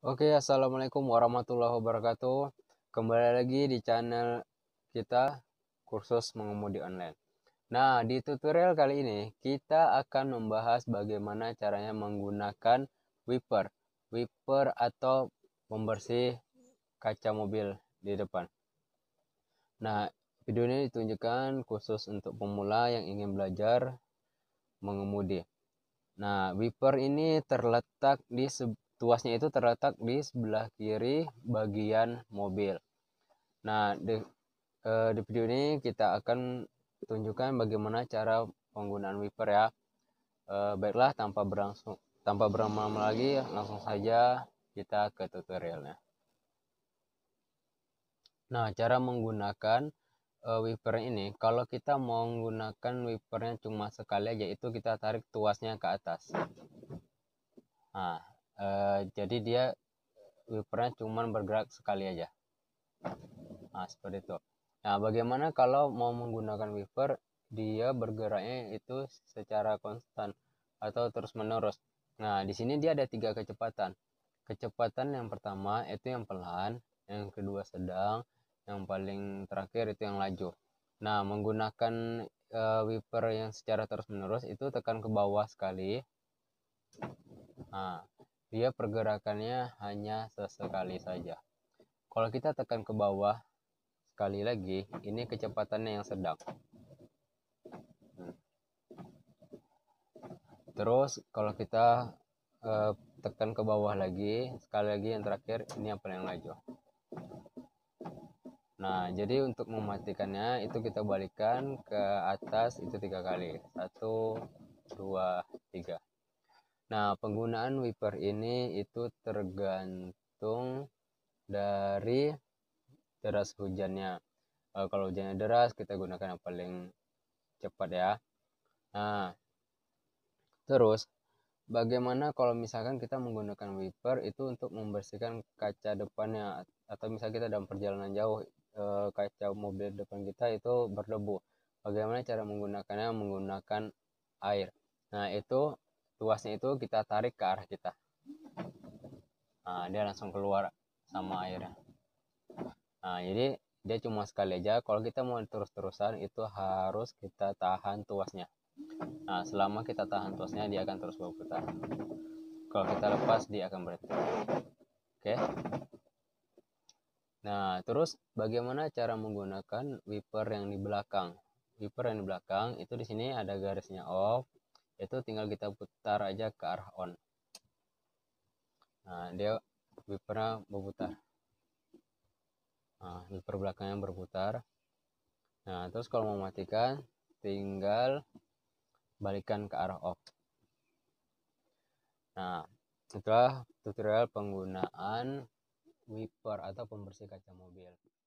Oke, assalamualaikum warahmatullahi wabarakatuh. Kembali lagi di channel kita kursus mengemudi online. Nah, di tutorial kali ini kita akan membahas bagaimana caranya menggunakan wiper, wiper atau pembersih kaca mobil di depan. Nah, video ini ditunjukkan khusus untuk pemula yang ingin belajar mengemudi. Nah, wiper ini terletak di Tuasnya itu terletak di sebelah kiri bagian mobil. Nah, di, eh, di video ini kita akan tunjukkan bagaimana cara penggunaan wiper ya. Eh, baiklah, tanpa berlangsung tanpa berlama-lama lagi, langsung saja kita ke tutorialnya. Nah, cara menggunakan uh, wiper ini kalau kita mau menggunakan wipernya cuma sekali aja itu kita tarik tuasnya ke atas nah Eh, jadi dia wipernya cuma bergerak sekali aja nah seperti itu nah bagaimana kalau mau menggunakan wiper dia bergeraknya itu secara konstan atau terus menerus nah di sini dia ada tiga kecepatan kecepatan yang pertama itu yang pelan yang kedua sedang yang paling terakhir itu yang laju nah menggunakan uh, wiper yang secara terus menerus itu tekan ke bawah sekali nah dia pergerakannya hanya sesekali saja. Kalau kita tekan ke bawah, sekali lagi, ini kecepatannya yang sedang. Terus kalau kita eh, tekan ke bawah lagi, sekali lagi yang terakhir, ini apa yang laju. Nah, jadi untuk mematikannya itu kita balikan ke atas itu tiga kali. Satu, dua, tiga. Nah, penggunaan wiper ini itu tergantung dari deras hujannya. E, kalau hujannya deras, kita gunakan yang paling cepat ya. Nah, terus bagaimana kalau misalkan kita menggunakan wiper itu untuk membersihkan kaca depannya atau misalnya kita dalam perjalanan jauh eh, kaca mobil depan kita itu berdebu. Bagaimana cara menggunakannya menggunakan air. Nah, itu Tuasnya itu kita tarik ke arah kita nah, dia langsung keluar sama airnya nah jadi dia cuma sekali aja kalau kita mau terus-terusan itu harus kita tahan tuasnya nah selama kita tahan tuasnya dia akan terus berputar kalau kita lepas dia akan berhenti oke nah terus bagaimana cara menggunakan wiper yang di belakang wiper yang di belakang itu di sini ada garisnya off itu tinggal kita putar aja ke arah on nah dia wipernya berputar nah wiper belakangnya berputar nah terus kalau mau matikan tinggal balikan ke arah off nah setelah tutorial penggunaan wiper atau pembersih kaca mobil